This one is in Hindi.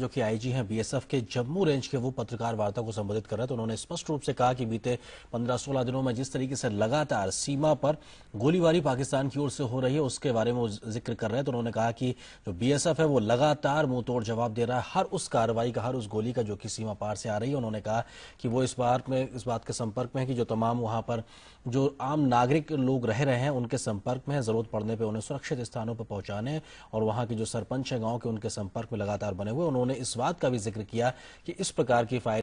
जो कि आईजी हैं बीएसएफ के जम्मू रेंज के वो पत्रकार वार्ता को संबोधित कर रहे थे तो उन्होंने स्पष्ट रूप से कहा कि बीते 15-16 दिनों में जिस तरीके से लगातार सीमा पर गोलीबारी पाकिस्तान की ओर से हो रही है उसके बारे में जिक्र कर रहे हैं तो उन्होंने कहा कि जो बीएसएफ है वो लगातार मुंह तोड़ जवाब दे रहा है हर उस कार्रवाई का हर उस गोली का जो कि सीमा पार से आ रही है उन्होंने कहा कि वो इस बात में इस बात के संपर्क में है कि जो तमाम वहां पर जो आम नागरिक लोग रह रहे हैं उनके संपर्क में है जरूरत पड़ने पर उन्हें सुरक्षित स्थानों पर पहुंचाने और वहां के जो सरपंच है गांव के उनके संपर्क में लगातार बने हुए उन्होंने उन्होंने इस बात का भी जिक्र किया कि इस प्रकार की फाइल